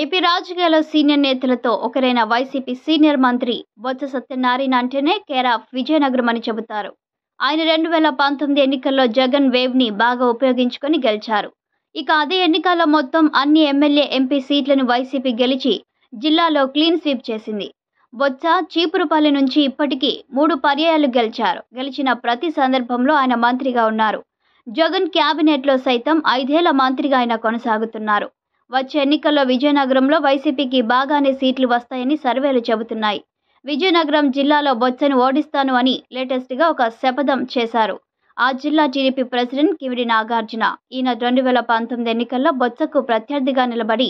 AP రాజకీయాల్లో senior నేతలతో ఒకరైన వైసీపీ సీనియర్ మంత్రి బొత్స సత్యనారాయణ అంటేనే కేర్ ఆఫ్ విజయనగరం అని చెబుతారు ఆయన రెండు వేల పంతొమ్మిది ఎన్నికల్లో జగన్ వేవ్ని బాగా ఉపయోగించుకొని గెలిచారు ఇక అదే ఎన్నికల్లో మొత్తం అన్ని ఎమ్మెల్యే ఎంపీ సీట్లను వైసీపీ గెలిచి జిల్లాలో క్లీన్ స్వీప్ చేసింది బొత్స చీపురుపల్లి నుంచి ఇప్పటికీ మూడు పర్యాయాలు గెలిచారు గెలిచిన ప్రతి సందర్భంలో ఆయన మంత్రిగా ఉన్నారు జగన్ క్యాబినెట్లో సైతం ఐదేళ్ల మంత్రిగా ఆయన కొనసాగుతున్నారు వచ్చే ఎన్నికల్లో విజయనగరంలో వైసీపీకి బాగానే సీట్లు వస్తాయని సర్వేలు చెబుతున్నాయి విజయనగరం జిల్లాలో బొత్సను ఓడిస్తాను అని లేటెస్ట్గా ఒక శపథం చేశారు ఆ జిల్లా టీడీపీ ప్రెసిడెంట్ కిమిడి నాగార్జున ఈయన రెండు వేల పంతొమ్మిది ఎన్నికల్లో బొత్సకు ప్రత్యర్థిగా నిలబడి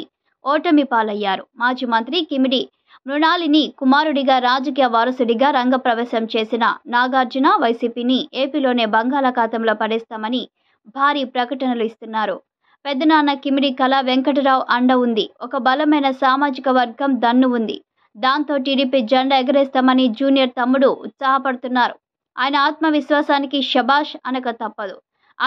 ఓటమి పాలయ్యారు మాజీ మంత్రి కిమిడి మృణాలిని కుమారుడిగా రాజకీయ వారసుడిగా రంగప్రవేశం చేసిన నాగార్జున వైసీపీని ఏపీలోనే బంగాళాఖాతంలో పడేస్తామని భారీ ప్రకటనలు ఇస్తున్నారు పెద్దనాన్న కిమిడి కళ వెంకటరావు అండ ఉంది ఒక బలమైన సామాజిక వర్గం దన్ను ఉంది దాంతో టీడీపీ జెండా ఎగరేస్తామని జూనియర్ తమ్ముడు ఉత్సాహపడుతున్నారు ఆయన ఆత్మవిశ్వాసానికి షబాష్ అనక తప్పదు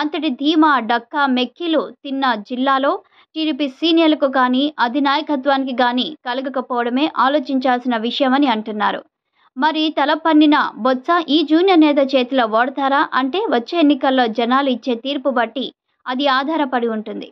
అంతటి ధీమా డక్కా మెక్కిలు తిన్న జిల్లాలో టీడీపీ సీనియర్లకు కానీ అధినాయకత్వానికి కానీ కలగకపోవడమే ఆలోచించాల్సిన విషయమని అంటున్నారు మరి తల పన్నిన బొత్స ఈ జూనియర్ నేత చేతిలో ఓడతారా అంటే వచ్చే ఎన్నికల్లో జనాలు ఇచ్చే తీర్పు బట్టి అది ఆధారపడి ఉంటుంది